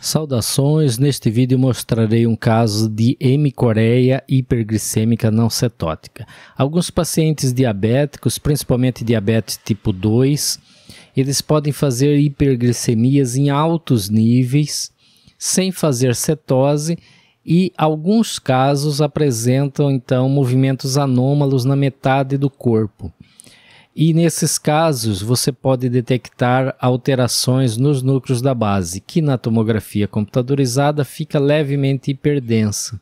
Saudações! Neste vídeo mostrarei um caso de hemicoreia hiperglicêmica não cetótica. Alguns pacientes diabéticos, principalmente diabetes tipo 2, eles podem fazer hiperglicemias em altos níveis, sem fazer cetose, e alguns casos apresentam então movimentos anômalos na metade do corpo. E nesses casos, você pode detectar alterações nos núcleos da base, que na tomografia computadorizada fica levemente hiperdensa.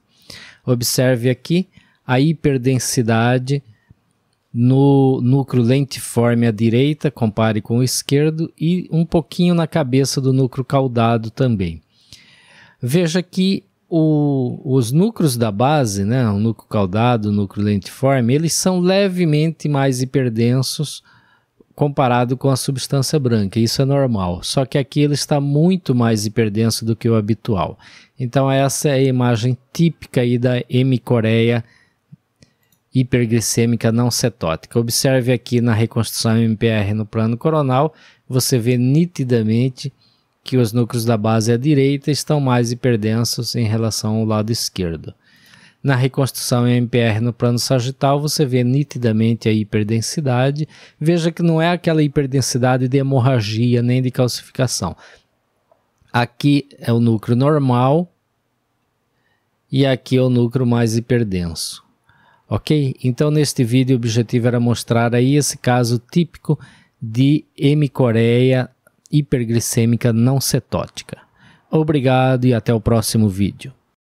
Observe aqui a hiperdensidade no núcleo lentiforme à direita, compare com o esquerdo, e um pouquinho na cabeça do núcleo caudado também. Veja que o, os núcleos da base, né, o núcleo caudado, o núcleo lentiforme, eles são levemente mais hiperdensos comparado com a substância branca. Isso é normal. Só que aqui ele está muito mais hiperdenso do que o habitual. Então essa é a imagem típica aí da hemicoreia hiperglicêmica não cetótica. Observe aqui na reconstrução MPR no plano coronal, você vê nitidamente que os núcleos da base à direita estão mais hiperdensos em relação ao lado esquerdo. Na reconstrução MPR no plano sagital, você vê nitidamente a hiperdensidade. Veja que não é aquela hiperdensidade de hemorragia nem de calcificação. Aqui é o núcleo normal e aqui é o núcleo mais hiperdenso. Ok? Então, neste vídeo, o objetivo era mostrar aí esse caso típico de hemicoreia hiperglicêmica não cetótica. Obrigado e até o próximo vídeo.